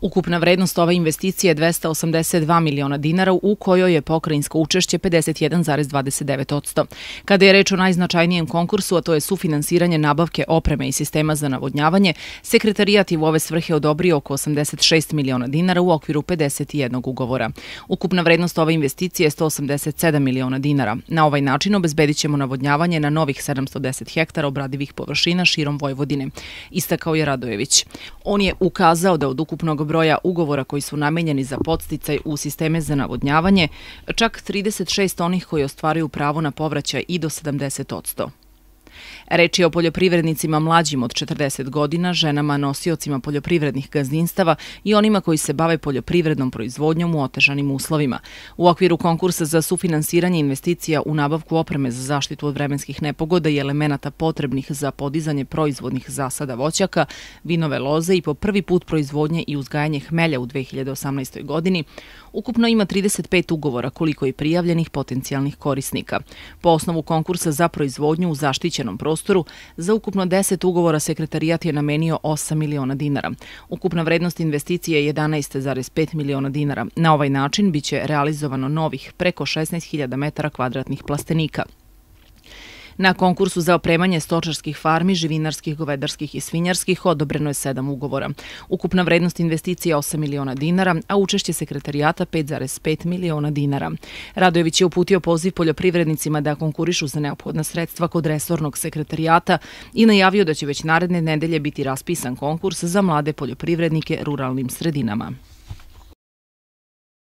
Ukupna vrednost ove investicije je 282 miliona dinara u kojoj je pokrajinsko učešće 51,29 odsto. Kada je reč o najznačajnijem konkursu, a to je sufinansiranje nabavke opreme i sistema za navodnjavanje, sekretarijat je u ove svrhe odobrio oko 86 miliona dinara u okviru 51 ugovora. Ukupna vrednost ove investicije je 187 miliona dinara. Na ovaj način obezbedit ćemo navodnjavanje na novih 710 hektara obradivih površina širom Vojvodine, istakao je Radojević. On je ukazao da od ukupnog broja ugovora koji su namenjeni za podsticaj u sisteme za navodnjavanje, čak 36 onih koji ostvaraju pravo na povraćaj i do 70 odstov. Reč je o poljoprivrednicima mlađim od 40 godina, ženama, nosiocima poljoprivrednih gazdinstava i onima koji se bave poljoprivrednom proizvodnjom u otežanim uslovima. U okviru konkursa za sufinansiranje investicija u nabavku opreme za zaštitu od vremenskih nepogoda i elemenata potrebnih za podizanje proizvodnih zasada voćaka, vinove loze i po prvi put proizvodnje i uzgajanje hmelja u 2018. godini, ukupno ima 35 ugovora koliko je prijavljenih potencijalnih korisnika. Po osnovu konkursa za proizvodnju u zaštićenom poslovnom prostoru, za ukupno 10 ugovora sekretarijat je namenio 8 miliona dinara. Ukupna vrednost investicije je 11,5 miliona dinara. Na ovaj način biće realizovano novih preko 16.000 metara kvadratnih plastenika. Na konkursu za opremanje stočarskih farmi, živinarskih, govedarskih i svinjarskih odobreno je sedam ugovora. Ukupna vrednost investicije je 8 miliona dinara, a učešće sekretarijata 5,5 miliona dinara. Radojević je uputio poziv poljoprivrednicima da konkurišu za neophodna sredstva kod resornog sekretarijata i najavio da će već naredne nedelje biti raspisan konkurs za mlade poljoprivrednike ruralnim sredinama.